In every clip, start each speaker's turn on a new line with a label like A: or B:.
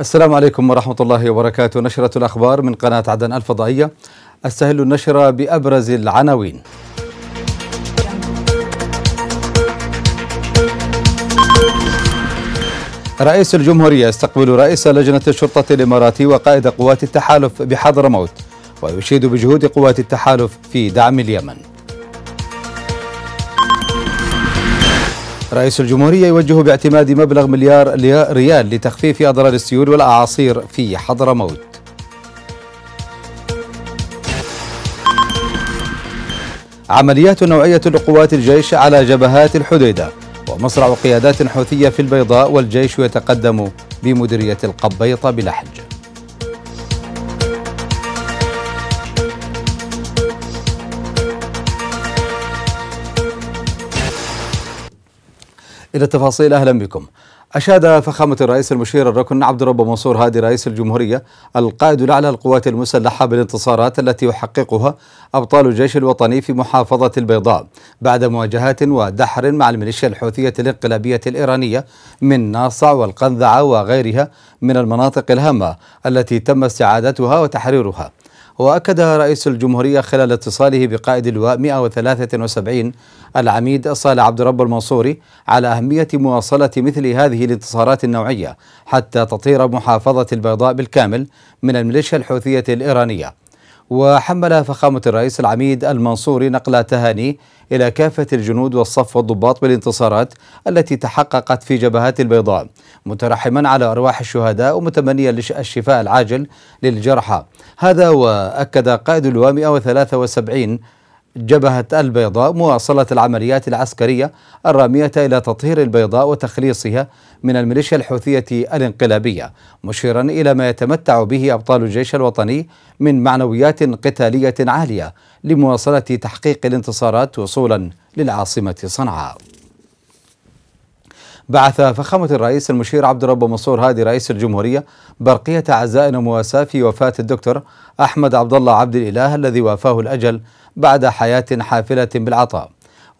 A: السلام عليكم ورحمة الله وبركاته نشرة الأخبار من قناة عدن الفضائية أستهل النشرة بأبرز العناوين رئيس الجمهورية يستقبل رئيس لجنة الشرطة الإماراتي وقائد قوات التحالف بحضر موت ويشيد بجهود قوات التحالف في دعم اليمن رئيس الجمهورية يوجه باعتماد مبلغ مليار ريال لتخفيف أضرار السيول والأعاصير في حضرموت عمليات نوعية لقوات الجيش على جبهات الحديدة ومصرع قيادات حوثية في البيضاء والجيش يتقدم بمديرية القبيطة بلحج إلى التفاصيل أهلا بكم أشاد فخامة الرئيس المشير الركن عبد الرب منصور هادي رئيس الجمهورية القائد الأعلى للقوات المسلحة بالانتصارات التي يحققها أبطال الجيش الوطني في محافظة البيضاء بعد مواجهات ودحر مع الميليشيا الحوثية الانقلابية الإيرانية من ناصع والقنذعة وغيرها من المناطق الهامة التي تم استعادتها وتحريرها وأكدها رئيس الجمهورية خلال اتصاله بقائد اللواء 173 العميد صالح عبد الرب المنصوري على أهمية مواصلة مثل هذه الانتصارات النوعية حتى تطير محافظة البيضاء بالكامل من الميليشيا الحوثية الإيرانية وحمل فخامة الرئيس العميد المنصوري نقل تهاني إلى كافة الجنود والصف والضباط بالانتصارات التي تحققت في جبهات البيضاء مترحما على أرواح الشهداء ومتمنيا الشفاء العاجل للجرحى هذا وأكد قائد الوامئة وثلاثة وسبعين جبهة البيضاء مواصلة العمليات العسكرية الرامية إلى تطهير البيضاء وتخليصها من الميليشيا الحوثية الانقلابية مشيرا إلى ما يتمتع به أبطال الجيش الوطني من معنويات قتالية عالية لمواصلة تحقيق الانتصارات وصولا للعاصمة صنعاء بعث فخامة الرئيس المشير عبد الرب منصور هادي رئيس الجمهورية برقية عزاء ومواساة في وفاة الدكتور أحمد عبد الله عبد الإله الذي وافاه الأجل بعد حياة حافلة بالعطاء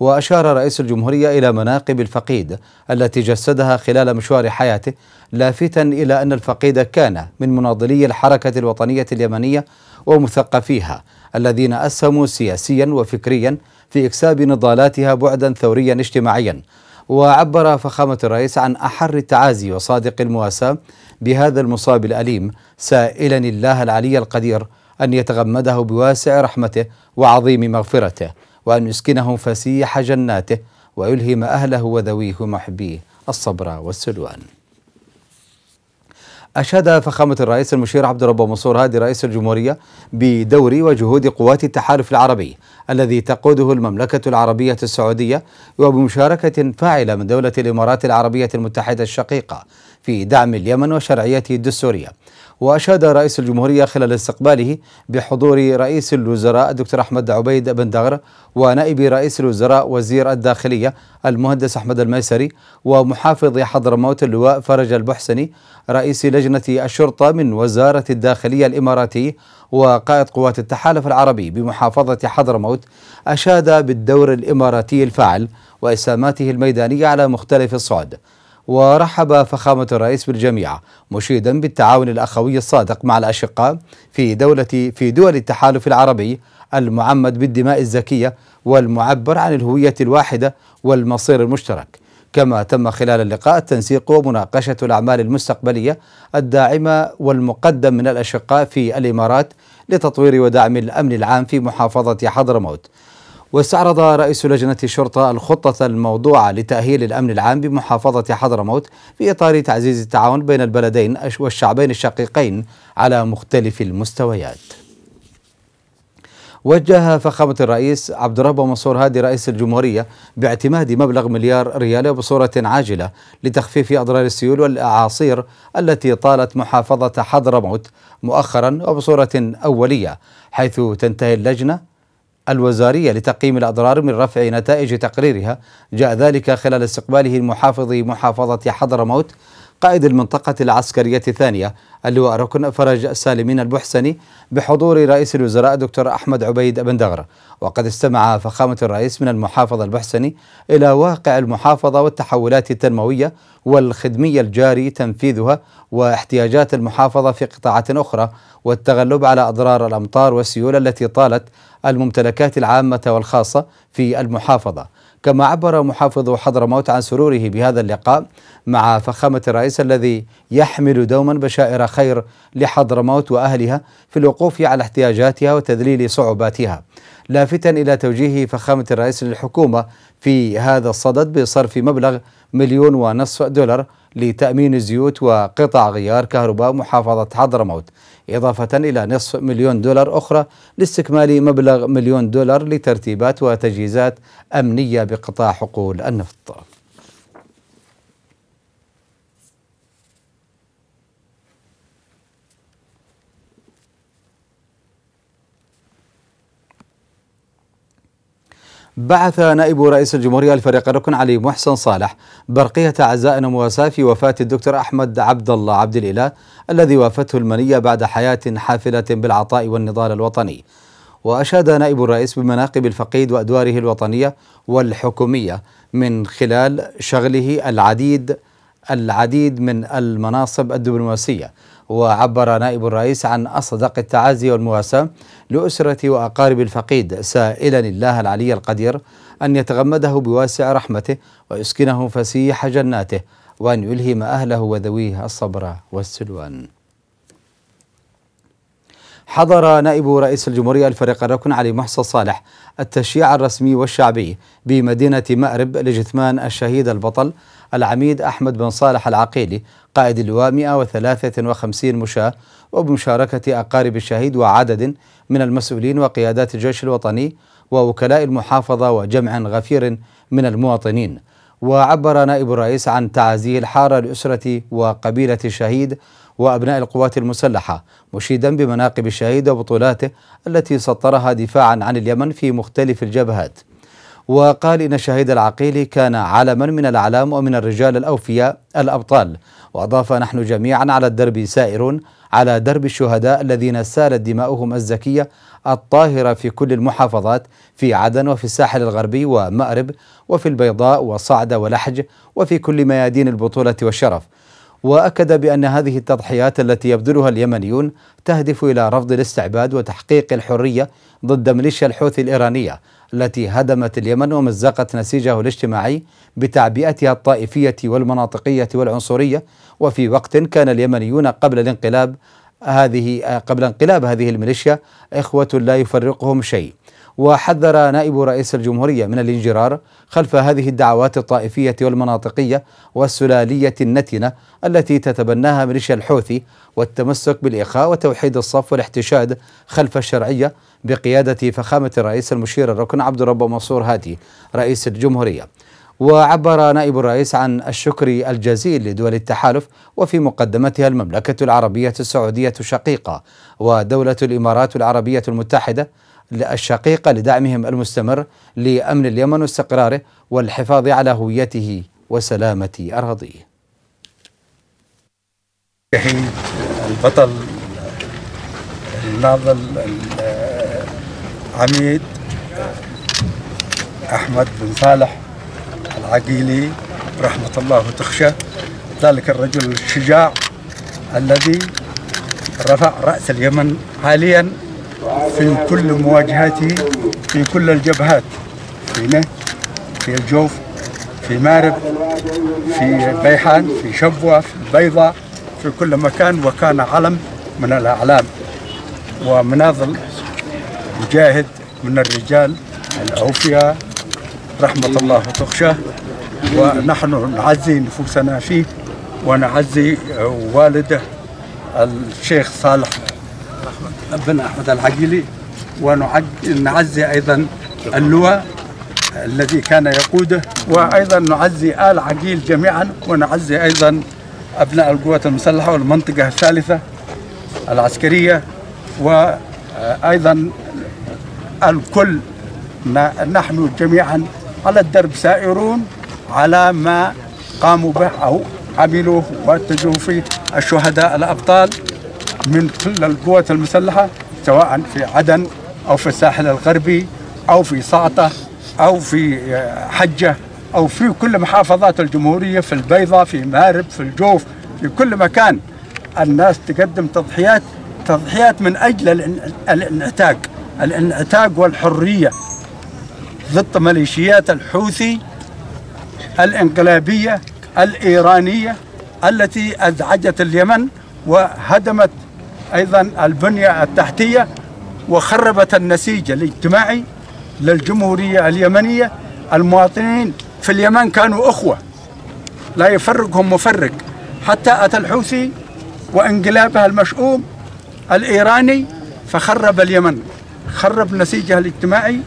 A: وأشار رئيس الجمهورية إلى مناقب الفقيد التي جسدها خلال مشوار حياته لافتا إلى أن الفقيد كان من مناضلي الحركة الوطنية اليمنية ومثقفيها الذين أسهموا سياسيا وفكريا في إكساب نضالاتها بعدا ثوريا اجتماعيا وعبر فخامة الرئيس عن أحر التعازي وصادق المواساة بهذا المصاب الأليم سائلا الله العلي القدير أن يتغمده بواسع رحمته وعظيم مغفرته وأن يسكنهم فسيح جناته ويلهم أهله وذويه ومحبيه الصبر والسلوان أشاد فخامة الرئيس المشير عبد الرب منصور هادي رئيس الجمهورية بدور وجهود قوات التحالف العربي الذي تقوده المملكة العربية السعودية وبمشاركة فاعلة من دولة الإمارات العربية المتحدة الشقيقة في دعم اليمن وشرعيته الدستورية وأشاد رئيس الجمهورية خلال استقباله بحضور رئيس الوزراء الدكتور أحمد عبيد بن دغر ونائب رئيس الوزراء وزير الداخلية المهندس أحمد الميسري ومحافظ حضرموت اللواء فرج البحسني رئيس لجنة الشرطة من وزارة الداخلية الإماراتي وقائد قوات التحالف العربي بمحافظة حضرموت أشاد بالدور الإماراتي الفاعل وإسهاماته الميدانية على مختلف الصعد ورحب فخامة الرئيس بالجميع مشيدا بالتعاون الأخوي الصادق مع الأشقاء في دولة في دول التحالف العربي المعمد بالدماء الزكية والمعبر عن الهوية الواحدة والمصير المشترك كما تم خلال اللقاء التنسيق ومناقشة الأعمال المستقبلية الداعمة والمقدم من الأشقاء في الإمارات لتطوير ودعم الأمن العام في محافظة حضرموت واستعرض رئيس لجنة الشرطة الخطة الموضوعة لتأهيل الأمن العام بمحافظة حضرموت في إطار تعزيز التعاون بين البلدين والشعبين الشقيقين على مختلف المستويات وجه فخامة الرئيس عبد الرب منصور هادي رئيس الجمهورية باعتماد مبلغ مليار ريال بصورة عاجلة لتخفيف أضرار السيول والأعاصير التي طالت محافظة حضرموت مؤخرا وبصورة أولية حيث تنتهي اللجنة الوزارية لتقييم الأضرار من رفع نتائج تقريرها جاء ذلك خلال استقباله المحافظ محافظة حضرموت قائد المنطقة العسكرية الثانية اللواء ركن فرج سالمين البحسني بحضور رئيس الوزراء دكتور أحمد عبيد بن دغرة وقد استمع فخامة الرئيس من المحافظ البحسني إلى واقع المحافظة والتحولات التنموية والخدمية الجاري تنفيذها واحتياجات المحافظة في قطاعات أخرى والتغلب على أضرار الأمطار والسيول التي طالت الممتلكات العامة والخاصة في المحافظة كما عبر محافظ حضرموت عن سروره بهذا اللقاء مع فخامة الرئيس الذي يحمل دوما بشائر خير لحضرموت وأهلها في الوقوف على احتياجاتها وتذليل صعوباتها لافتا إلى توجيه فخامة الرئيس للحكومة في هذا الصدد بصرف مبلغ مليون ونصف دولار لتأمين الزيوت وقطع غيار كهرباء محافظة حضرموت إضافة إلى نصف مليون دولار أخرى لاستكمال مبلغ مليون دولار لترتيبات وتجهيزات أمنية بقطاع حقول النفط بعث نائب رئيس الجمهورية الفريق الركن علي محسن صالح برقية عزاء ومواساة في وفاة الدكتور أحمد عبد الله عبد الإله الذي وافته المنية بعد حياة حافلة بالعطاء والنضال الوطني وأشاد نائب الرئيس بمناقب الفقيد وأدواره الوطنية والحكومية من خلال شغله العديد العديد من المناصب الدبلوماسية وعبر نائب الرئيس عن أصدق التعازي والمواساة لأسرة وأقارب الفقيد سائلا الله العلي القدير أن يتغمده بواسع رحمته ويسكنه فسيح جناته وأن يلهم أهله وذويه الصبر والسلوان حضر نائب رئيس الجمهورية الفريق الركن علي محسن صالح التشييع الرسمي والشعبي بمدينة مأرب لجثمان الشهيد البطل العميد أحمد بن صالح العقيلي قائد اللواء 153 مشاة وبمشاركة أقارب الشهيد وعدد من المسؤولين وقيادات الجيش الوطني ووكلاء المحافظة وجمع غفير من المواطنين وعبر نائب الرئيس عن تعزيه الحارة لأسرة وقبيلة الشهيد وأبناء القوات المسلحة مشيدا بمناقب الشهيد وبطولاته التي سطرها دفاعا عن اليمن في مختلف الجبهات وقال إن الشهيد العقيلي كان علما من الأعلام ومن الرجال الأوفياء الأبطال وأضاف نحن جميعا على الدرب سائر على درب الشهداء الذين سالت دماؤهم الزكية الطاهرة في كل المحافظات في عدن وفي الساحل الغربي ومأرب وفي البيضاء وصعدة ولحج وفي كل ميادين البطولة والشرف واكد بان هذه التضحيات التي يبذلها اليمنيون تهدف الى رفض الاستعباد وتحقيق الحريه ضد ميليشيا الحوثي الايرانيه التي هدمت اليمن ومزقت نسيجه الاجتماعي بتعبئتها الطائفية والمناطقية والعنصرية وفي وقت كان اليمنيون قبل الانقلاب هذه قبل انقلاب هذه الميليشيا إخوة لا يفرقهم شيء وحذر نائب رئيس الجمهورية من الانجرار خلف هذه الدعوات الطائفية والمناطقية والسلالية النتنة التي تتبناها ميليشيا الحوثي والتمسك بالإخاء وتوحيد الصف والاحتشاد خلف الشرعية بقيادة فخامة الرئيس المشير الركن عبد الرب منصور هادي رئيس الجمهورية وعبر نائب الرئيس عن الشكر الجزيل لدول التحالف وفي مقدمتها المملكة العربية السعودية الشقيقة ودولة الإمارات العربية المتحدة الشقيقة لدعمهم المستمر لأمن اليمن واستقراره والحفاظ على هويته وسلامة أراضيه.
B: البطل الناظر العميد أحمد بن صالح العقيلي رحمة الله تخشى ذلك الرجل الشجاع الذي رفع رأس اليمن حاليا في كل مواجهاته في كل الجبهات في نه في الجوف في مارب في بيحان في شبوة في البيضاء في كل مكان وكان علم من الأعلام ومناضل مجاهد من الرجال الأوفياء رحمة الله تخشاه ونحن نعزي نفوسنا فيه ونعزي والده الشيخ صالح بن أحمد العقيلي ونعزي أيضا اللواء الذي كان يقوده وأيضا نعزي آل عقيل جميعا ونعزي أيضا أبناء القوات المسلحة والمنطقة الثالثة العسكرية وأيضا الكل نحن جميعا على الدرب سائرون على ما قاموا به أو عملوه واتجهوا فيه الشهداء الأبطال من كل القوات المسلحة سواء في عدن أو في الساحل الغربي أو في صعطة أو في آه، حجة أو في كل محافظات الجمهورية في البيضة في مارب في الجوف في كل مكان الناس تقدم تضحيات تضحيات من أجل الانعتاق الانعتاق والحرية ضد ميليشيات الحوثي الانقلابية الإيرانية التي أزعجت اليمن وهدمت أيضا البنية التحتية وخربت النسيج الاجتماعي للجمهورية اليمنية المواطنين في اليمن كانوا أخوة لا يفرقهم مفرق حتى أتى الحوثي وانقلابها المشؤوم الإيراني فخرب اليمن خرب نسيجها الاجتماعي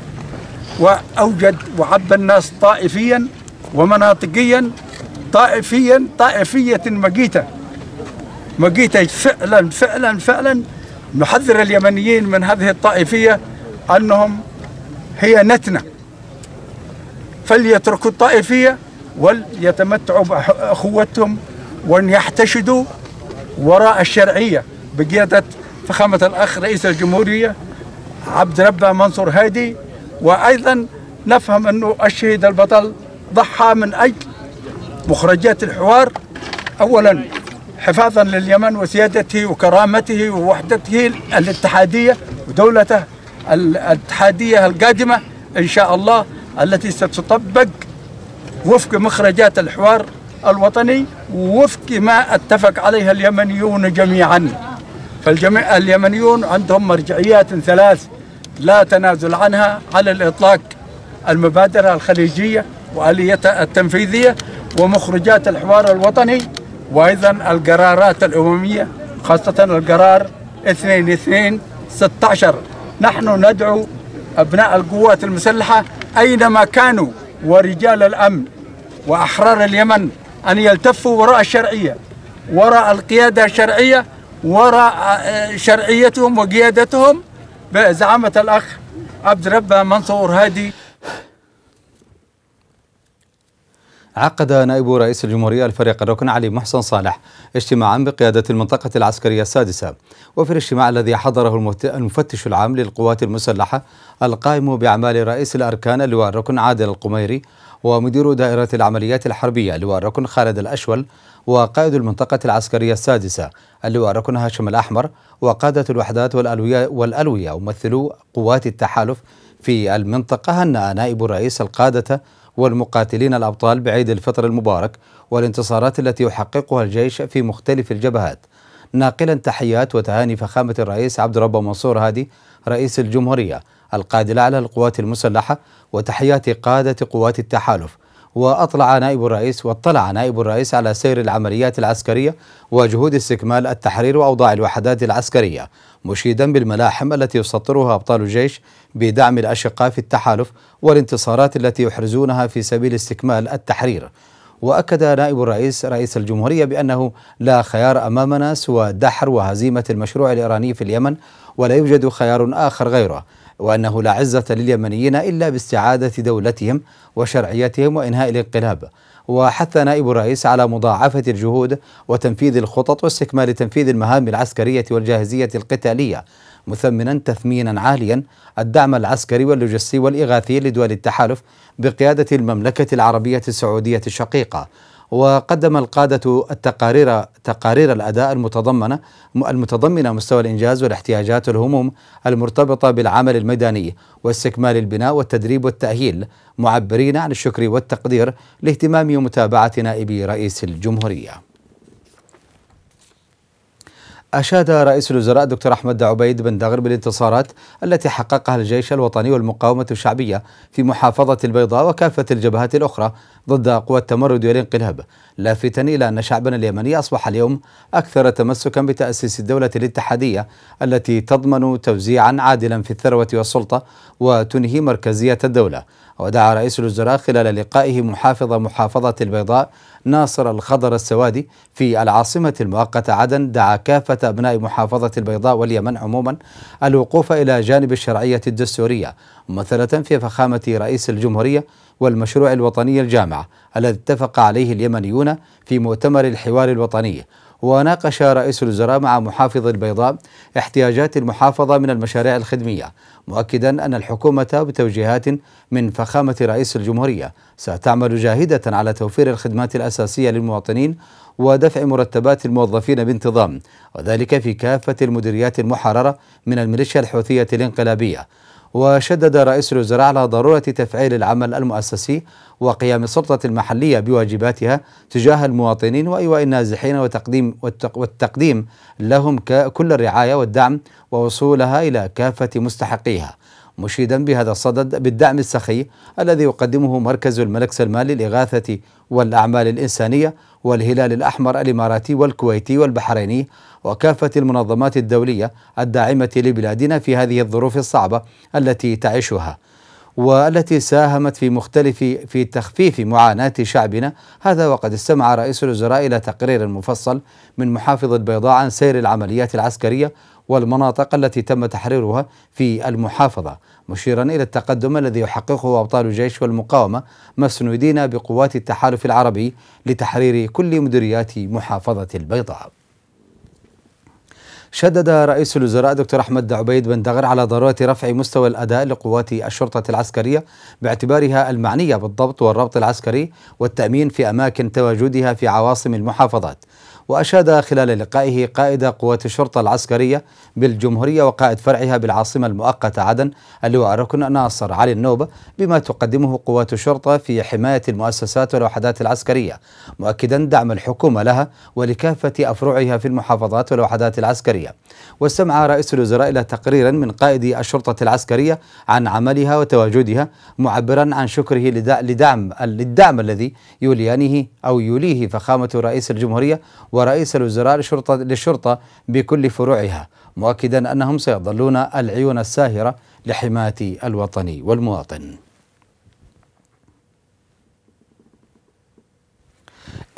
B: وأوجد وعبى الناس طائفيا ومناطقيا طائفيا طائفية مقيتة مقيتة فعلا فعلا فعلا نحذر اليمنيين من هذه الطائفية أنهم هي نتنه فليتركوا الطائفية وليتمتعوا بأخوتهم وأن يحتشدوا وراء الشرعية بقيادة فخامة الأخ رئيس الجمهورية عبد ربه منصور هادي وأيضا نفهم أنه الشهيد البطل ضحى من أجل مخرجات الحوار أولا حفاظا لليمن وسيادته وكرامته ووحدته الاتحادية ودولته الاتحادية القادمة إن شاء الله التي ستطبق وفق مخرجات الحوار الوطني ووفق ما اتفق عليها اليمنيون جميعا فالجميع اليمنيون عندهم مرجعيات ثلاث لا تنازل عنها على الاطلاق المبادره الخليجيه واليتها التنفيذيه ومخرجات الحوار الوطني وايضا القرارات الامميه خاصه القرار 2216 نحن ندعو ابناء القوات المسلحه أينما كانوا ورجال الأمن وأحرار اليمن أن يلتفوا وراء الشرعية وراء القيادة الشرعية وراء آه، شرعيتهم وقيادتهم بزعامة الأخ عبد ربه منصور هادي
A: عقد نائب رئيس الجمهورية الفريق الركن علي محسن صالح اجتماعا بقيادة المنطقة العسكرية السادسة وفي الاجتماع الذي حضره المفتش العام للقوات المسلحة القائم بأعمال رئيس الأركان اللواء الركن عادل القميري ومدير دائرة العمليات الحربية اللواء الركن خالد الأشول وقائد المنطقة العسكرية السادسة اللواء الركن هاشم الأحمر وقادة الوحدات والألوية, والألوية وممثلو قوات التحالف في المنطقة هنأ نائب رئيس القادة والمقاتلين الأبطال بعيد الفطر المبارك والانتصارات التي يحققها الجيش في مختلف الجبهات ناقلا تحيات وتهاني فخامة الرئيس عبد ربه منصور هادي رئيس الجمهورية القائد الأعلى للقوات المسلحة وتحيات قادة قوات التحالف وأطلع نائب الرئيس واطلع نائب الرئيس على سير العمليات العسكرية وجهود استكمال التحرير وأوضاع الوحدات العسكرية مشيدا بالملاحم التي يسطرها أبطال الجيش بدعم الأشقاء في التحالف والانتصارات التي يحرزونها في سبيل استكمال التحرير وأكد نائب الرئيس رئيس الجمهورية بأنه لا خيار أمامنا سوى دحر وهزيمة المشروع الإيراني في اليمن ولا يوجد خيار آخر غيره وأنه لا عزة لليمنيين إلا باستعادة دولتهم وشرعيتهم وإنهاء الانقلاب وحث نائب الرئيس على مضاعفة الجهود وتنفيذ الخطط واستكمال تنفيذ المهام العسكرية والجاهزية القتالية مثمنا تثمينا عاليا الدعم العسكري واللوجستي والإغاثي لدول التحالف بقيادة المملكة العربية السعودية الشقيقة وقدم القادة التقارير تقارير الأداء المتضمنة المتضمنة مستوى الإنجاز والاحتياجات والهموم المرتبطة بالعمل الميداني واستكمال البناء والتدريب والتأهيل معبرين عن الشكر والتقدير لاهتمام ومتابعة نائب رئيس الجمهورية أشاد رئيس الوزراء دكتور أحمد عبيد بن دغر بالانتصارات التي حققها الجيش الوطني والمقاومة الشعبية في محافظة البيضاء وكافة الجبهات الأخرى ضد قوى التمرد والانقلاب لافتا إلى أن شعبنا اليمني أصبح اليوم أكثر تمسكا بتأسيس الدولة الاتحادية التي تضمن توزيعا عادلا في الثروة والسلطة وتنهي مركزية الدولة ودعا رئيس الوزراء خلال لقائه محافظ محافظة البيضاء ناصر الخضر السوادي في العاصمة المؤقتة عدن دعا كافة أبناء محافظة البيضاء واليمن عموما الوقوف إلى جانب الشرعية الدستورية ممثلة في فخامة رئيس الجمهورية والمشروع الوطني الجامعة الذي اتفق عليه اليمنيون في مؤتمر الحوار الوطني وناقش رئيس الوزراء مع محافظ البيضاء احتياجات المحافظة من المشاريع الخدمية مؤكدا أن الحكومة بتوجيهات من فخامة رئيس الجمهورية ستعمل جاهدة على توفير الخدمات الأساسية للمواطنين ودفع مرتبات الموظفين بانتظام وذلك في كافة المديريات المحررة من الميليشيا الحوثية الانقلابية وشدد رئيس الوزراء على ضرورة تفعيل العمل المؤسسي وقيام السلطة المحلية بواجباتها تجاه المواطنين وإيواء النازحين وتقديم والتقديم لهم كل الرعاية والدعم ووصولها إلى كافة مستحقيها مشيدا بهذا الصدد بالدعم السخي الذي يقدمه مركز الملك سلمان للإغاثة والأعمال الإنسانية والهلال الأحمر الإماراتي والكويتي والبحريني وكافة المنظمات الدولية الداعمة لبلادنا في هذه الظروف الصعبة التي تعيشها والتي ساهمت في مختلف في تخفيف معاناة شعبنا هذا وقد استمع رئيس الوزراء إلى تقرير مفصل من محافظ البيضاء عن سير العمليات العسكرية والمناطق التي تم تحريرها في المحافظة مشيرا إلى التقدم الذي يحققه أبطال الجيش والمقاومة مسنودين بقوات التحالف العربي لتحرير كل مديريات محافظة البيضاء شدد رئيس الوزراء دكتور أحمد عبيد بن دغر على ضرورة رفع مستوى الأداء لقوات الشرطة العسكرية باعتبارها المعنية بالضبط والربط العسكري والتأمين في أماكن تواجدها في عواصم المحافظات وأشاد خلال لقائه قائد قوات الشرطة العسكرية بالجمهورية وقائد فرعها بالعاصمة المؤقتة عدن اللواء ركن ناصر علي النوبة بما تقدمه قوات الشرطة في حماية المؤسسات والوحدات العسكرية مؤكدا دعم الحكومة لها ولكافة أفرعها في المحافظات والوحدات العسكرية واستمع رئيس الوزراء إلى تقريرا من قائد الشرطة العسكرية عن عملها وتواجدها معبرا عن شكره لدعم الدعم الذي يوليانه أو يوليه فخامة رئيس الجمهورية و ورئيس الوزراء للشرطة, للشرطة بكل فروعها مؤكدا أنهم سيظلون العيون الساهرة لحماية الوطن والمواطن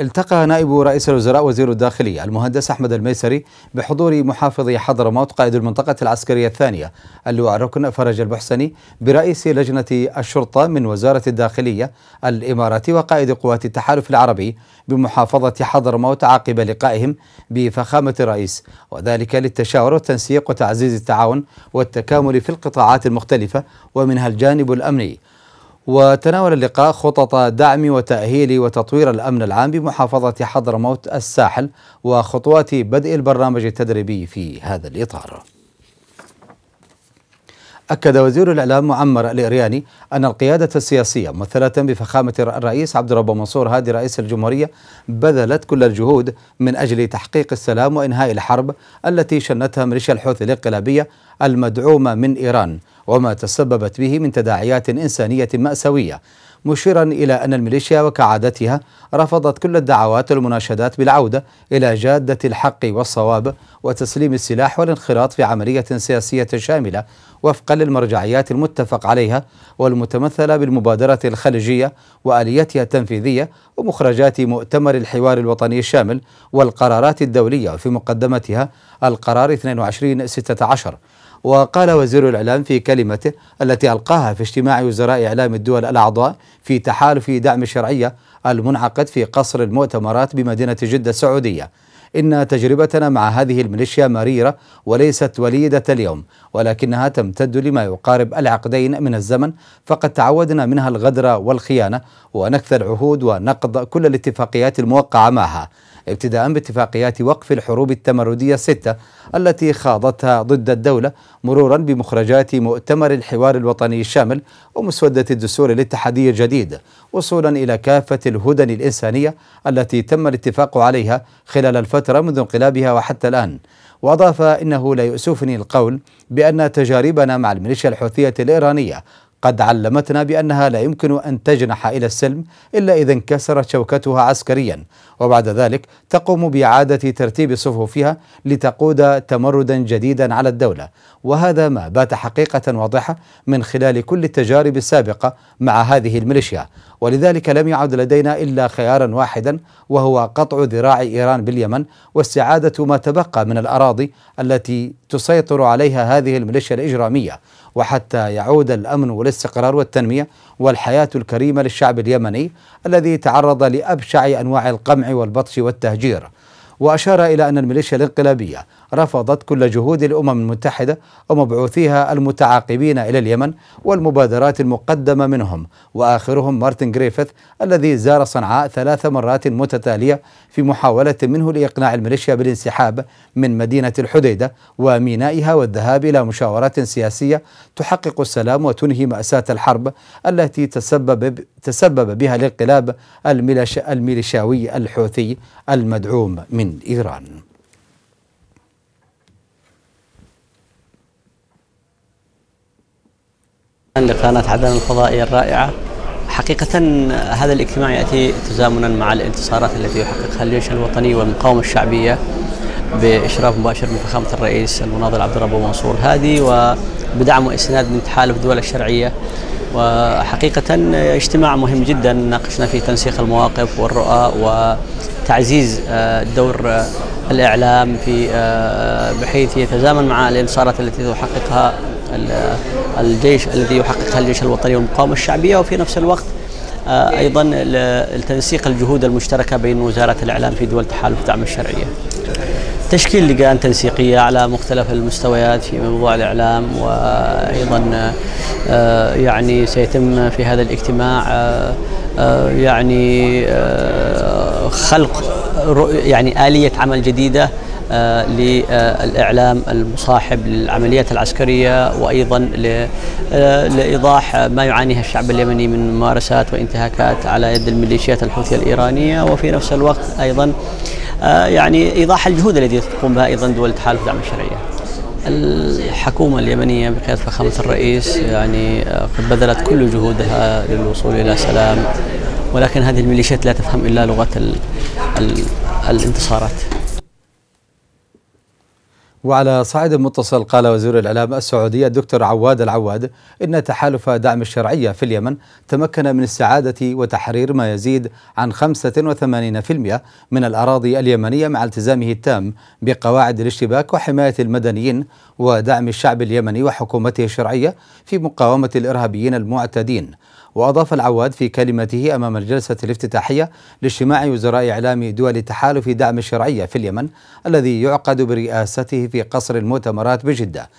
A: التقى نائب رئيس الوزراء وزير الداخلية المهندس أحمد الميسري بحضور محافظ حضرموت قائد المنطقة العسكرية الثانية اللواء ركن فرج البحسني برئيس لجنة الشرطة من وزارة الداخلية الإمارات وقائد قوات التحالف العربي بمحافظة حضرموت عقب لقائهم بفخامة الرئيس وذلك للتشاور والتنسيق وتعزيز التعاون والتكامل في القطاعات المختلفة ومنها الجانب الأمني وتناول اللقاء خطط دعم وتأهيل وتطوير الأمن العام بمحافظة حضرموت الساحل وخطوات بدء البرنامج التدريبي في هذا الإطار أكد وزير الإعلام معمر الإرياني أن القيادة السياسية ممثلة بفخامة الرئيس عبد الرب منصور هادي رئيس الجمهورية بذلت كل الجهود من أجل تحقيق السلام وإنهاء الحرب التي شنتها ميليشيا الحوثي الانقلابية المدعومة من إيران وما تسببت به من تداعيات إنسانية مأساوية مشيرا إلى أن الميليشيا وكعادتها رفضت كل الدعوات والمناشدات بالعودة إلى جادة الحق والصواب وتسليم السلاح والانخراط في عملية سياسية شاملة وفقا للمرجعيات المتفق عليها والمتمثلة بالمبادرة الخليجية وآليتها التنفيذية ومخرجات مؤتمر الحوار الوطني الشامل والقرارات الدولية في مقدمتها القرار 2216 وقال وزير الإعلام في كلمته التي ألقاها في اجتماع وزراء إعلام الدول الأعضاء في تحالف دعم الشرعية المنعقد في قصر المؤتمرات بمدينة جدة السعودية إن تجربتنا مع هذه الميليشيا مريرة وليست وليدة اليوم ولكنها تمتد لما يقارب العقدين من الزمن فقد تعودنا منها الغدر والخيانة ونكث العهود ونقض كل الاتفاقيات الموقعة معها ابتداء باتفاقيات وقف الحروب التمردية الستة التي خاضتها ضد الدولة مرورا بمخرجات مؤتمر الحوار الوطني الشامل ومسودة الدستور الاتحادي الجديد وصولا إلى كافة الهدن الإنسانية التي تم الاتفاق عليها خلال الفترة منذ انقلابها وحتى الآن وأضاف إنه لا يؤسفني القول بأن تجاربنا مع الميليشيا الحوثية الإيرانية قد علمتنا بأنها لا يمكن أن تجنح إلى السلم إلا إذا انكسرت شوكتها عسكريا وبعد ذلك تقوم بإعادة ترتيب صفوفها لتقود تمردا جديدا على الدولة وهذا ما بات حقيقة واضحة من خلال كل التجارب السابقة مع هذه الميليشيا ولذلك لم يعد لدينا إلا خيارا واحدا وهو قطع ذراع إيران باليمن واستعادة ما تبقى من الأراضي التي تسيطر عليها هذه الميليشيا الإجرامية وحتى يعود الامن والاستقرار والتنميه والحياه الكريمه للشعب اليمني الذي تعرض لابشع انواع القمع والبطش والتهجير واشار الى ان الميليشيا الانقلابيه رفضت كل جهود الامم المتحده ومبعوثيها المتعاقبين الى اليمن والمبادرات المقدمه منهم واخرهم مارتن جريفيث الذي زار صنعاء ثلاث مرات متتاليه في محاوله منه لاقناع الميليشيا بالانسحاب من مدينه الحديده ومينائها والذهاب الى مشاورات سياسيه تحقق السلام وتنهي ماساه الحرب التي تسبب تسبب بها الانقلاب الميليشاوي الحوثي المدعوم من ايران.
C: لقناه عدن الفضائية الرائعة حقيقة هذا الاجتماع يأتي تزامنا مع الانتصارات التي يحققها الجيش الوطني والمقاومة الشعبية بإشراف مباشر من فخامة الرئيس المناضل عبد الرب منصور هادي وبدعم وإسناد من تحالف الدول الشرعية وحقيقة اجتماع مهم جدا ناقشنا فيه تنسيق المواقف والرؤى وتعزيز آه، دور آه، الإعلام في آه، بحيث يتزامن مع الانتصارات التي تحققها الجيش الذي يحققها الجيش الوطني والمقاومه الشعبيه وفي نفس الوقت آه، ايضا لتنسيق الجهود المشتركه بين وزاره الاعلام في دول تحالف دعم الشرعيه. تشكيل لجان تنسيقيه على مختلف المستويات في موضوع الاعلام وايضا آه، يعني سيتم في هذا الاجتماع آه، يعني خلق يعني اليه عمل جديده آه، للإعلام المصاحب للعمليات العسكرية وأيضا آه، لإيضاح ما يعانيه الشعب اليمني من ممارسات وانتهاكات على يد الميليشيات الحوثية الإيرانية وفي نفس الوقت أيضا آه، يعني إيضاح الجهود التي تقوم بها أيضا دول التحالف دعم الشرعية الحكومة اليمنية بقيادة فخامة الرئيس يعني قد بذلت كل جهودها للوصول إلى سلام
A: ولكن هذه الميليشيات لا تفهم إلا لغة الـ الـ الانتصارات وعلى صعيد متصل قال وزير الإعلام السعودي الدكتور عواد العواد إن تحالف دعم الشرعية في اليمن تمكن من استعادة وتحرير ما يزيد عن 85% من الأراضي اليمنية مع التزامه التام بقواعد الاشتباك وحماية المدنيين ودعم الشعب اليمني وحكومته الشرعية في مقاومة الإرهابيين المعتدين وأضاف العواد في كلمته أمام الجلسة الافتتاحية لاجتماع وزراء إعلام دول تحالف دعم الشرعية في اليمن الذي يعقد برئاسته في قصر المؤتمرات بجدة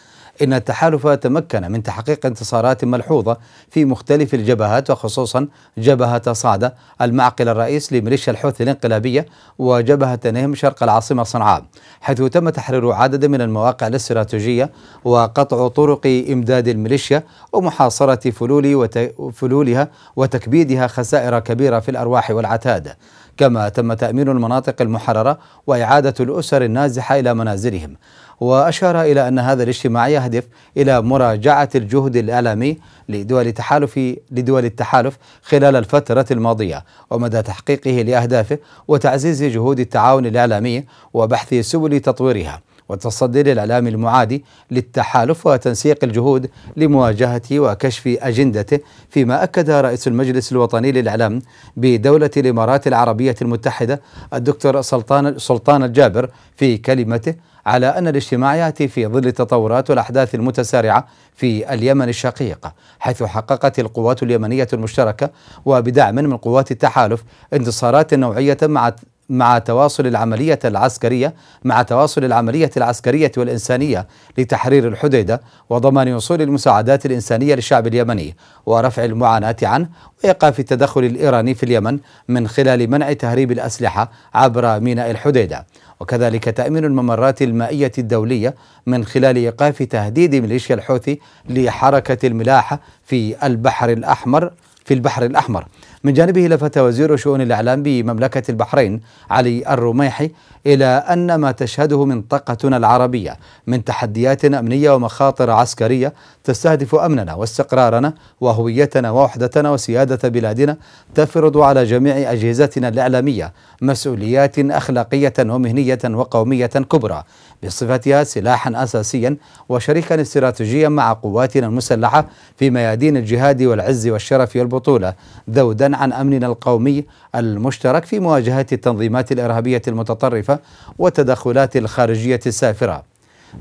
A: إن التحالف تمكن من تحقيق انتصارات ملحوظة في مختلف الجبهات وخصوصا جبهة صعدة المعقل الرئيس لميليشيا الحوثي الانقلابية وجبهة نهم شرق العاصمة صنعاء حيث تم تحرير عدد من المواقع الاستراتيجية وقطع طرق إمداد الميليشيا ومحاصرة فلول وت... فلولها وتكبيدها خسائر كبيرة في الأرواح والعتاد كما تم تأمين المناطق المحررة وإعادة الأسر النازحة إلى منازلهم وأشار إلى أن هذا الاجتماع يهدف إلى مراجعة الجهد الإعلامي لدول التحالف لدول التحالف خلال الفترة الماضية ومدى تحقيقه لأهدافه وتعزيز جهود التعاون الإعلامي وبحث سبل تطويرها والتصدي للإعلام المعادي للتحالف وتنسيق الجهود لمواجهته وكشف أجندته فيما أكد رئيس المجلس الوطني للإعلام بدولة الإمارات العربية المتحدة الدكتور سلطان سلطان الجابر في كلمته على أن الاجتماع يأتي في ظل التطورات والأحداث المتسارعة في اليمن الشقيق حيث حققت القوات اليمنية المشتركة وبدعم من قوات التحالف انتصارات نوعية مع مع تواصل العملية العسكرية مع تواصل العملية العسكرية والإنسانية لتحرير الحديدة وضمان وصول المساعدات الإنسانية للشعب اليمني ورفع المعاناة عنه وإيقاف التدخل الإيراني في اليمن من خلال منع تهريب الأسلحة عبر ميناء الحديدة وكذلك تأمين الممرات المائية الدولية من خلال إيقاف تهديد ميليشيا الحوثي لحركة الملاحة في البحر الأحمر في البحر الأحمر من جانبه لفت وزير شؤون الإعلام بمملكة البحرين علي الرميحي إلى أن ما تشهده منطقتنا العربية من تحديات أمنية ومخاطر عسكرية تستهدف أمننا واستقرارنا وهويتنا ووحدتنا وسيادة بلادنا تفرض على جميع أجهزتنا الإعلامية مسؤوليات أخلاقية ومهنية وقومية كبرى بصفتها سلاحا أساسيا وشريكا استراتيجيا مع قواتنا المسلحة في ميادين الجهاد والعز والشرف والبطولة ذودا عن امننا القومي المشترك في مواجهه التنظيمات الارهابيه المتطرفه والتدخلات الخارجيه السافره.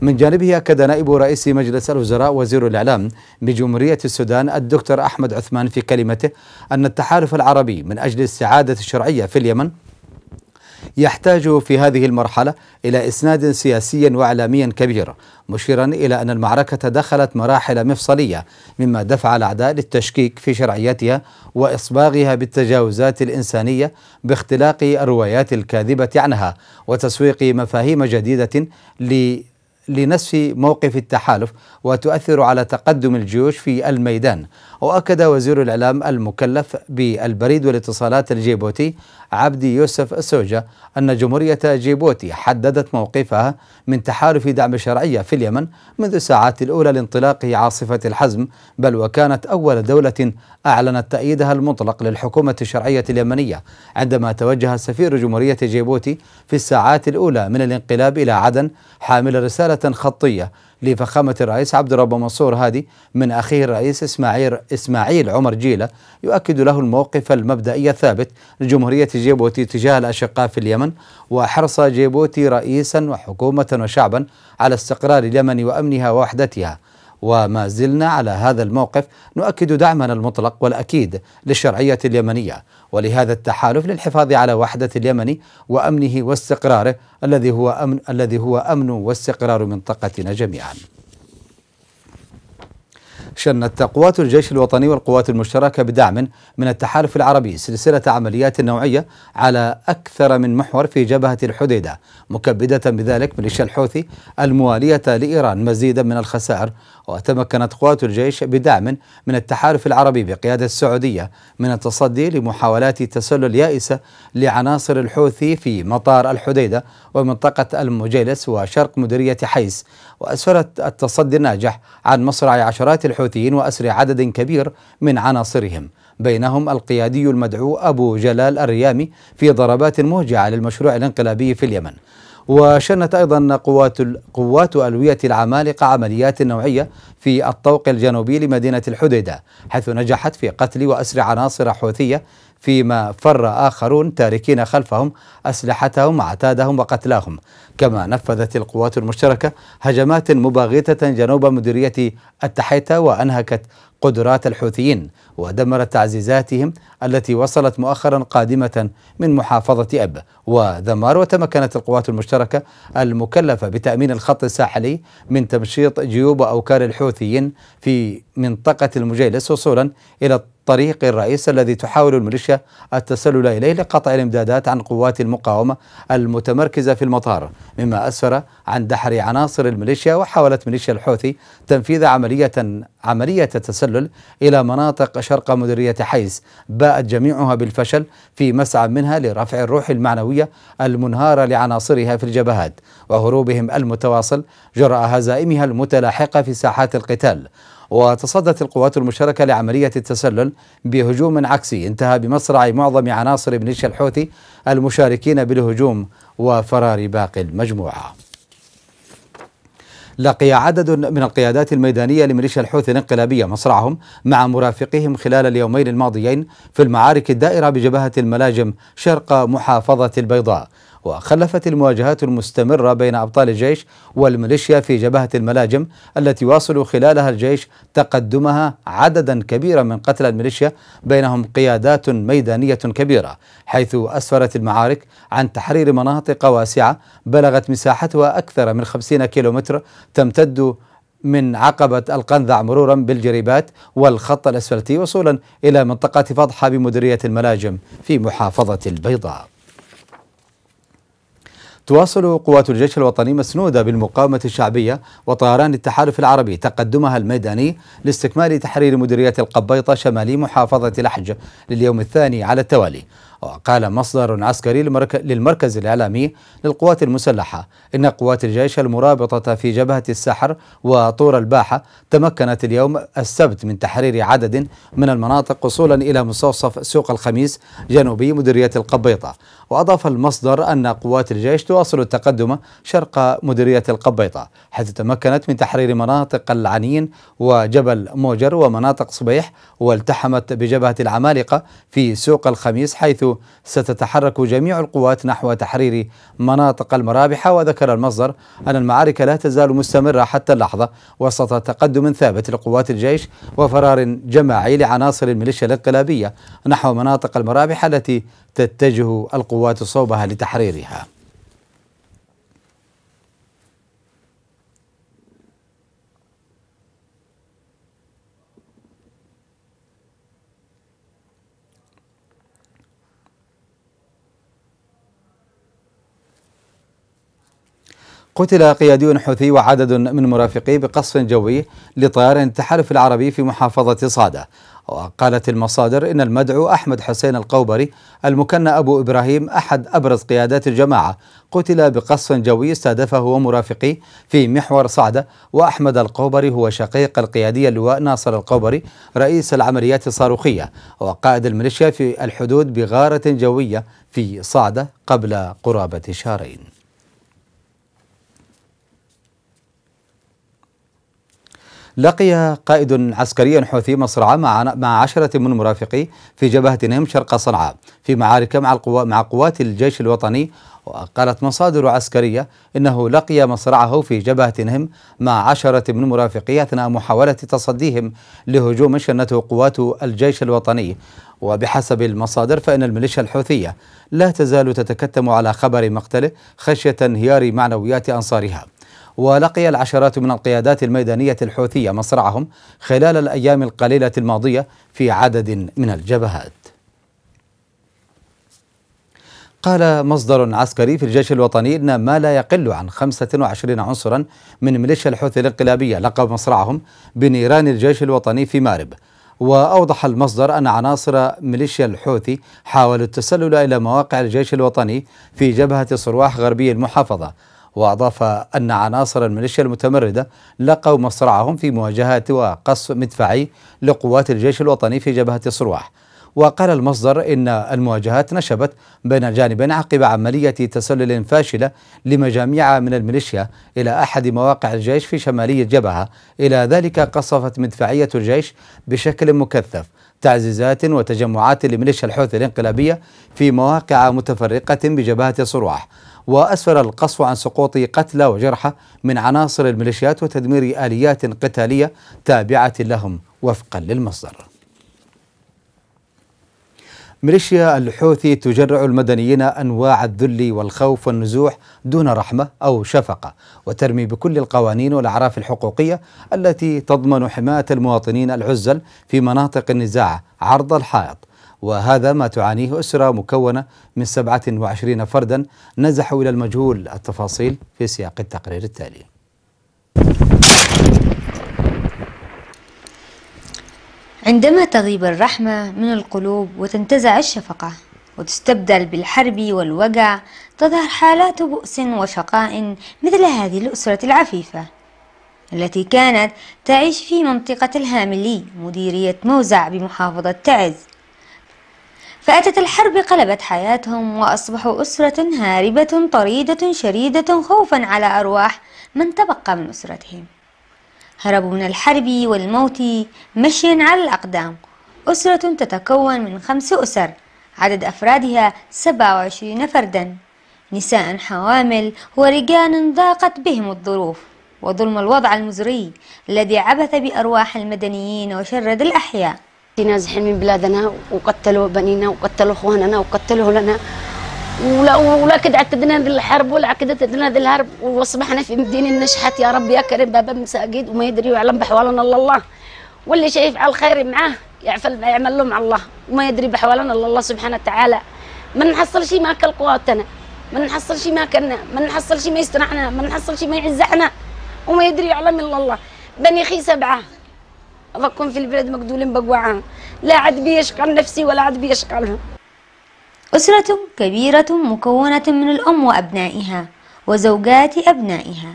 A: من جانبه اكد نائب رئيس مجلس الوزراء وزير الاعلام بجمهوريه السودان الدكتور احمد عثمان في كلمته ان التحالف العربي من اجل السعاده الشرعيه في اليمن يحتاج في هذه المرحلة إلى إسناد سياسي وإعلامي كبير مشيرا إلى أن المعركة دخلت مراحل مفصلية مما دفع الأعداء للتشكيك في شرعيتها وإصباغها بالتجاوزات الإنسانية باختلاق الروايات الكاذبة عنها وتسويق مفاهيم جديدة ل لنسف موقف التحالف وتؤثر على تقدم الجيوش في الميدان وأكد وزير الإعلام المكلف بالبريد والاتصالات الجيبوتي عبدي يوسف السوجة أن جمهورية جيبوتي حددت موقفها من تحالف دعم الشرعية في اليمن منذ الساعات الأولى لانطلاق عاصفة الحزم بل وكانت أول دولة أعلنت تأييدها المطلق للحكومة الشرعية اليمنية عندما توجه سفير جمهورية جيبوتي في الساعات الأولى من الانقلاب إلى عدن حامل رسالة رسالة خطية لفخامة الرئيس عبد الرب منصور هادي من أخيه الرئيس إسماعيل إسماعيل عمر جيلة يؤكد له الموقف المبدئي الثابت لجمهورية جيبوتي تجاه الأشقاء في اليمن وحرص جيبوتي رئيسا وحكومة وشعبا على استقرار اليمن وأمنها ووحدتها وما زلنا على هذا الموقف نؤكد دعمنا المطلق والاكيد للشرعيه اليمنيه ولهذا التحالف للحفاظ على وحده اليمن وامنه واستقراره الذي هو امن الذي هو امن واستقرار منطقتنا جميعا. شنت قوات الجيش الوطني والقوات المشتركة بدعم من التحالف العربي سلسلة عمليات نوعية على أكثر من محور في جبهة الحديدة مكبدة بذلك ميليشيا الحوثي الموالية لإيران مزيدا من الخسائر وتمكنت قوات الجيش بدعم من التحالف العربي بقيادة السعودية من التصدي لمحاولات تسلل يائسة لعناصر الحوثي في مطار الحديدة ومنطقة المجلس وشرق مديرية حيس وأسفرت التصدي الناجح عن مصرع عشرات الحوثيين وأسر عدد كبير من عناصرهم بينهم القيادي المدعو أبو جلال الريامي في ضربات موجعة للمشروع الانقلابي في اليمن وشنت أيضا قوات قوات ألوية العمالقة عمليات نوعية في الطوق الجنوبي لمدينة الحديدة حيث نجحت في قتل وأسر عناصر حوثية فيما فر آخرون تاركين خلفهم أسلحتهم عتادهم وقتلاهم كما نفذت القوات المشتركة هجمات مباغتة جنوب مديرية التحيتة وأنهكت قدرات الحوثيين ودمرت تعزيزاتهم التي وصلت مؤخرا قادمة من محافظة أب ودمار وتمكنت القوات المشتركة المكلفة بتأمين الخط الساحلي من تمشيط جيوب أوكار الحوثيين في منطقة المجيلس وصولا إلى طريق الرئيس الذي تحاول الميليشيا التسلل إليه لقطع الإمدادات عن قوات المقاومة المتمركزة في المطار مما أسفر عن دحر عناصر الميليشيا وحاولت ميليشيا الحوثي تنفيذ عملية عملية التسلل إلى مناطق شرق مديرية حيز باءت جميعها بالفشل في مسعى منها لرفع الروح المعنوية المنهارة لعناصرها في الجبهات وهروبهم المتواصل جراء هزائمها المتلاحقة في ساحات القتال وتصدت القوات المشاركة لعملية التسلل بهجوم عكسي انتهى بمصرع معظم عناصر ميليشيا الحوثي المشاركين بالهجوم وفرار باقي المجموعة لقي عدد من القيادات الميدانية لميليشيا الحوثي الانقلابية مصرعهم مع مرافقهم خلال اليومين الماضيين في المعارك الدائرة بجبهة الملاجم شرق محافظة البيضاء وخلفت المواجهات المستمرة بين أبطال الجيش والميليشيا في جبهة الملاجم التي واصلوا خلالها الجيش تقدمها عددا كبيرا من قتلى الميليشيا بينهم قيادات ميدانية كبيرة حيث أسفرت المعارك عن تحرير مناطق واسعة بلغت مساحتها أكثر من 50 كيلومتر تمتد من عقبة القنذع مرورا بالجريبات والخط الأسفلتي وصولا إلى منطقة فضحة بمديرية الملاجم في محافظة البيضاء تواصل قوات الجيش الوطني مسنودة بالمقاومة الشعبية وطيران التحالف العربي تقدمها الميداني لاستكمال تحرير مديرية القبيطة شمالي محافظة لحج لليوم الثاني على التوالي وقال مصدر عسكري للمركز الإعلامي للقوات المسلحة إن قوات الجيش المرابطة في جبهة السحر وطور الباحة تمكنت اليوم السبت من تحرير عدد من المناطق وصولا إلى مستوصف سوق الخميس جنوبي مديرية القبيطة وأضاف المصدر أن قوات الجيش تواصل التقدم شرق مديرية القبيطة حيث تمكنت من تحرير مناطق العنين وجبل موجر ومناطق صبيح والتحمت بجبهة العمالقة في سوق الخميس حيث ستتحرك جميع القوات نحو تحرير مناطق المرابحة وذكر المصدر أن المعارك لا تزال مستمرة حتى اللحظة وسط تقدم ثابت لقوات الجيش وفرار جماعي لعناصر الميليشيا الانقلابية نحو مناطق المرابحة التي تتجه القوات صوبها لتحريرها قتل قيادي حوثي وعدد من مرافقيه بقصف جوي لطيار التحالف العربي في محافظة صادة وقالت المصادر إن المدعو أحمد حسين القوبري المكنى أبو إبراهيم أحد أبرز قيادات الجماعة قتل بقصف جوي استهدفه ومرافقيه في محور صعدة وأحمد القوبري هو شقيق القيادي اللواء ناصر القوبري رئيس العمليات الصاروخية وقائد الميليشيا في الحدود بغارة جوية في صعدة قبل قرابة شهرين لقي قائد عسكري حوثي مصرعة مع مع عشرة من مرافقيه في جبهتهم شرق صنعاء في معارك مع القوى مع قوات الجيش الوطني وقالت مصادر عسكرية إنه لقي مصرعه في جبهتهم مع عشرة من مرافقيه أثناء محاولة تصديهم لهجوم شنته قوات الجيش الوطني وبحسب المصادر فإن الميليشيا الحوثية لا تزال تتكتم على خبر مقتله خشية انهيار معنويات أنصارها ولقي العشرات من القيادات الميدانية الحوثية مصرعهم خلال الأيام القليلة الماضية في عدد من الجبهات قال مصدر عسكري في الجيش الوطني إن ما لا يقل عن 25 عنصرا من ميليشيا الحوثي الانقلابية لقب مصرعهم بنيران الجيش الوطني في مارب وأوضح المصدر أن عناصر ميليشيا الحوثي حاولوا التسلل إلى مواقع الجيش الوطني في جبهة صرواح غربي المحافظة وأضاف أن عناصر الميليشيا المتمردة لقوا مصرعهم في مواجهة وقصف مدفعي لقوات الجيش الوطني في جبهة صروح وقال المصدر إن المواجهات نشبت بين الجانبين عقب عملية تسلل فاشلة لمجاميع من الميليشيا إلى أحد مواقع الجيش في شمالي الجبهة إلى ذلك قصفت مدفعية الجيش بشكل مكثف تعزيزات وتجمعات لميليشيا الحوثي الانقلابية في مواقع متفرقة بجبهة صروح وأسفر القصف عن سقوط قتلى وجرحى من عناصر الميليشيات وتدمير آليات قتالية تابعة لهم وفقا للمصدر ميليشيا الحوثي تجرع المدنيين انواع الذل والخوف والنزوح دون رحمه او شفقه وترمي بكل القوانين والاعراف الحقوقيه التي تضمن حمايه المواطنين العزل في مناطق النزاع عرض الحائط وهذا ما تعانيه أسرة مكونة من 27 فردا نزحوا إلى المجهول التفاصيل في سياق التقرير التالي
D: عندما تغيب الرحمة من القلوب وتنتزع الشفقة وتستبدل بالحرب والوجع تظهر حالات بؤس وشقاء مثل هذه الأسرة العفيفة التي كانت تعيش في منطقة الهاملي مديرية موزع بمحافظة تعز فأتت الحرب قلبت حياتهم وأصبحوا أسرة هاربة طريدة شريدة خوفا على أرواح من تبقى من أسرتهم هربوا من الحرب والموت مشيا على الأقدام أسرة تتكون من خمس أسر عدد أفرادها سبعة وعشرين فردا نساء حوامل ورجال ضاقت بهم الظروف وظلم الوضع المزري الذي عبث بأرواح المدنيين وشرد الأحياء في نازحين من بلادنا وقتلوا بنينا وقتلوا اخواننا وقتلوا لنا ولا ولا كد عتدنا الحرب ولا لنا ذي الحرب واصبحنا في مدينة نشحت يا رب يا كريم بابا مساجد وما يدري يعلم بحوالنا الا الله واللي شايف على الخير معاه يعفل يعمل له مع الله وما يدري بحوالنا الا الله سبحانه وتعالى ما نحصل شيء ما اكل قواتنا ما نحصل شيء ما كنا ما نحصل شيء ما يسترحنا ما نحصل شيء ما يعزحنا وما يدري يعلم الا الله بني خي سبعه أفكم في البلاد مقدولين بقوعان لا عاد بي يشغل نفسي ولا عاد بي يشغلها أسرة كبيرة مكونة من الأم وأبنائها وزوجات أبنائها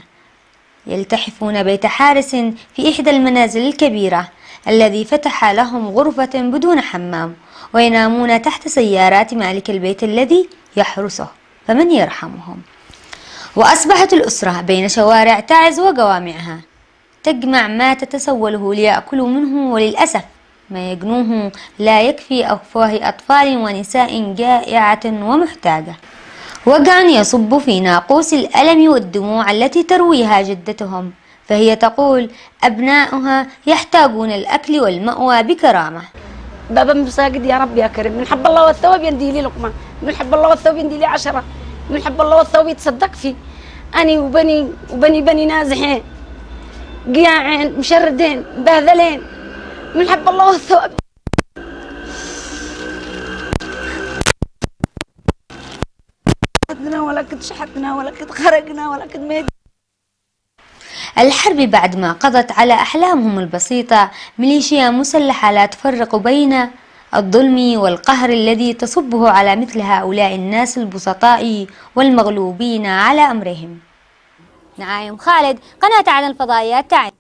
D: يلتحفون بيت حارس في إحدى المنازل الكبيرة الذي فتح لهم غرفة بدون حمام وينامون تحت سيارات مالك البيت الذي يحرسه فمن يرحمهم وأصبحت الأسرة بين شوارع تعز وجوامعها تجمع ما تتسوله ليأكلوا منه وللأسف ما يجنوه لا يكفي أفواه أطفال ونساء جائعة ومحتاجة وجعا يصب في ناقوس الألم والدموع التي ترويها جدتهم فهي تقول أبناؤها يحتاجون الأكل والمأوى بكرامة بابا مساجد يا رب يا كريم من حب الله والثواب يندي لي لقمة من حب الله والثواب يندي لي عشرة من حب الله والثواب يتصدق فيه أنا وبني وبني بني نازحين قياعين مشردين مبهذلين من حب الله والثواب ولا قد شحتنا ولا قد خرقنا ولا قد ميت الحرب بعد ما قضت على أحلامهم البسيطة ميليشيا مسلحة لا تفرق بين الظلم والقهر الذي تصبه على مثل هؤلاء الناس البسطاء والمغلوبين على أمرهم نعايم خالد قناة عدن الفضائيات تعني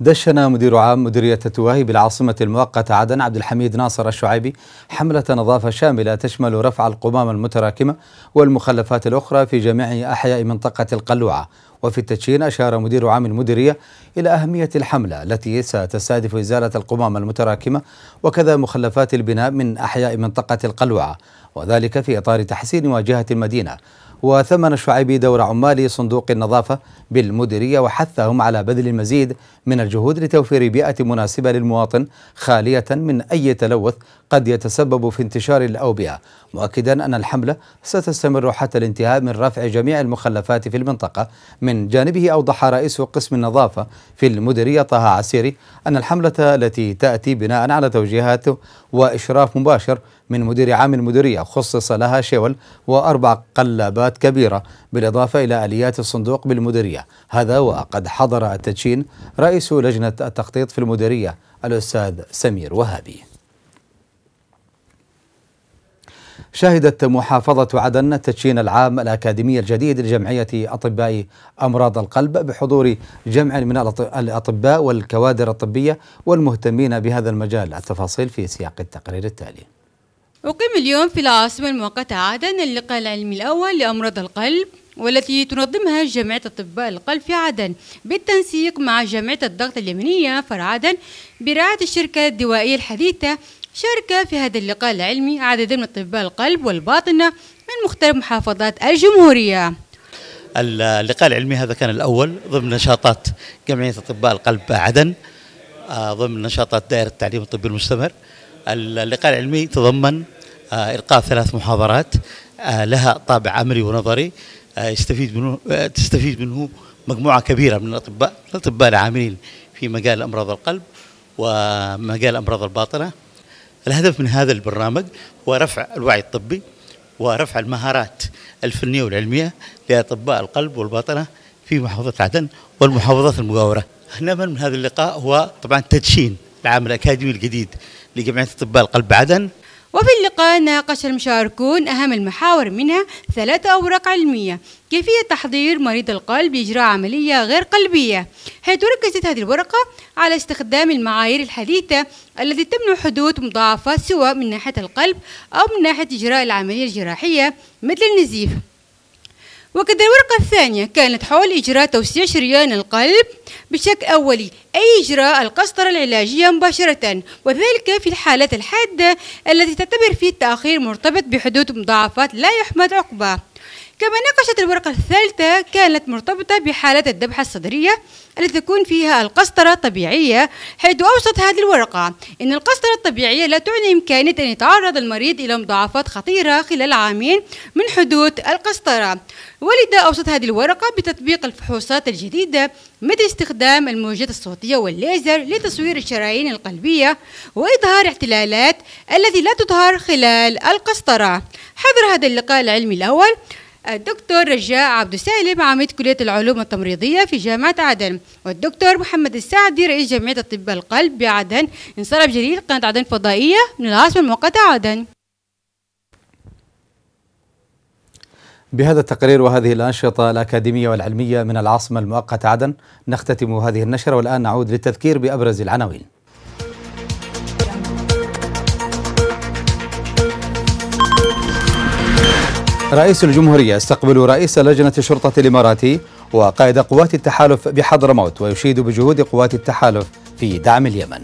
A: دشن مدير عام مديرية التواهي بالعاصمة المؤقتة عدن عبد الحميد ناصر الشعيبي حملة نظافة شاملة تشمل رفع القمامة المتراكمة والمخلفات الأخرى في جميع أحياء منطقة القلوعة وفي التدشين أشار مدير عام المديرية إلى أهمية الحملة التي ستستهدف إزالة القمامة المتراكمة وكذا مخلفات البناء من أحياء منطقة القلوعة وذلك في إطار تحسين واجهة المدينة وثمن الشعيبي دور عمال صندوق النظافة بالمديرية وحثهم على بذل المزيد من الجهود لتوفير بيئة مناسبة للمواطن خالية من أي تلوث قد يتسبب في انتشار الأوبئة مؤكدا أن الحملة ستستمر حتى الانتهاء من رفع جميع المخلفات في المنطقة من جانبه أوضح رئيس قسم النظافة في المديرية طه عسيري أن الحملة التي تأتي بناء على توجيهات وإشراف مباشر من مدير عام المديرية خصص لها شول وأربع قلابات كبيرة بالإضافة إلى آليات الصندوق بالمديرية هذا وقد حضر التدشين رئيس لجنة التخطيط في المديرية الأستاذ سمير وهابي شهدت محافظة عدن التدشين العام الأكاديمي الجديد لجمعية أطباء أمراض القلب بحضور جمع من الأطباء والكوادر الطبية والمهتمين بهذا المجال التفاصيل في سياق التقرير التالي
E: أقيم اليوم في العاصمة المؤقتة عدن اللقاء العلمي الأول لأمراض القلب والتي تنظمها جامعة أطباء القلب في عدن بالتنسيق مع جامعة الضغط اليمنية فرع عدن برعاية الشركة الدوائية الحديثة شارك في هذا اللقاء العلمي عدد من أطباء القلب والباطنة من مختلف محافظات الجمهورية
A: اللقاء العلمي هذا كان الأول ضمن نشاطات جمعية أطباء القلب عدن آه، ضمن نشاطات دائرة التعليم الطبي المستمر اللقاء العلمي تضمن آه، إلقاء ثلاث محاضرات آه، لها طابع عملي ونظري آه، يستفيد منه تستفيد منه مجموعة كبيرة من الأطباء الأطباء العاملين في مجال أمراض القلب ومجال أمراض الباطنة الهدف من هذا البرنامج هو رفع الوعي الطبي ورفع المهارات الفنية والعلمية لأطباء القلب والباطنة في محافظة عدن والمحافظات المجاورة نأمل من هذا اللقاء هو طبعا تدشين العام الأكاديمي الجديد لجمعية أطباء القلب عدن وفي
E: اللقاء ناقش المشاركون أهم المحاور منها ثلاثة أوراق علمية كيفية تحضير مريض القلب لإجراء عملية غير قلبية حيث ركزت هذه الورقة على استخدام المعايير الحديثة التي تمنع حدوث مضاعفات سواء من ناحية القلب أو من ناحية إجراء العملية الجراحية مثل النزيف وكذا الورقة الثانية كانت حول إجراء توسيع شريان القلب بشكل أولي أي إجراء القسطرة العلاجية مباشرة وذلك في الحالات الحادة التي تعتبر فيه التأخير مرتبط بحدود مضاعفات لا يحمد عقبه كما ناقشت الورقة الثالثة كانت مرتبطة بحالة الذبحة الصدرية التي تكون فيها القسطرة الطبيعية حيث أوصت هذه الورقة أن القسطرة الطبيعية لا تعني إمكانية أن يتعرض المريض إلى مضاعفات خطيرة خلال عامين من حدوث القسطرة ولذا أوصت هذه الورقة بتطبيق الفحوصات الجديدة مثل استخدام الموجات الصوتية والليزر لتصوير الشرايين القلبية وإظهار احتلالات التي لا تظهر خلال القسطرة حضر هذا اللقاء العلمي الأول الدكتور رجاء عبد السالم عميد كلية العلوم التمريضية في جامعة عدن والدكتور محمد السعدي رئيس جمعية أطباء القلب بعدن انصرف جليل قناة عدن فضائية من العاصمة المؤقتة عدن
A: بهذا التقرير وهذه الأنشطة الأكاديمية والعلمية من العاصمة المؤقتة عدن نختتم هذه النشرة والآن نعود للتذكير بأبرز العناوين رئيس الجمهورية استقبل رئيس لجنة الشرطة الإماراتي وقائد قوات التحالف بحضرموت ويشيد بجهود قوات التحالف في دعم اليمن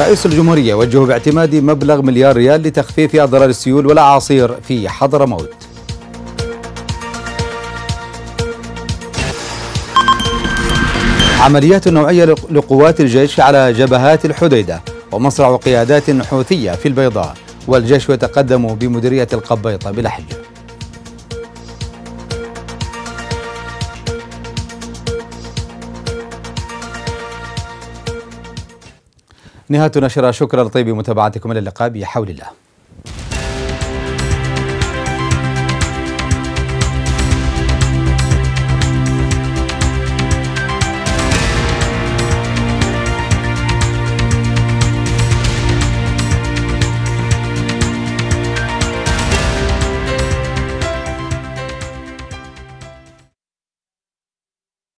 A: رئيس الجمهورية وجه باعتماد مبلغ مليار ريال لتخفيف أضرار السيول والأعاصير في حضرموت عمليات نوعية لقوات الجيش على جبهات الحديدة ومصرع قيادات حوثية في البيضاء والجيش يتقدم بمديرية القبيطة بلا حجة نهاية نشرة شكرا لطيب متابعتكم إلى اللقاء بحول الله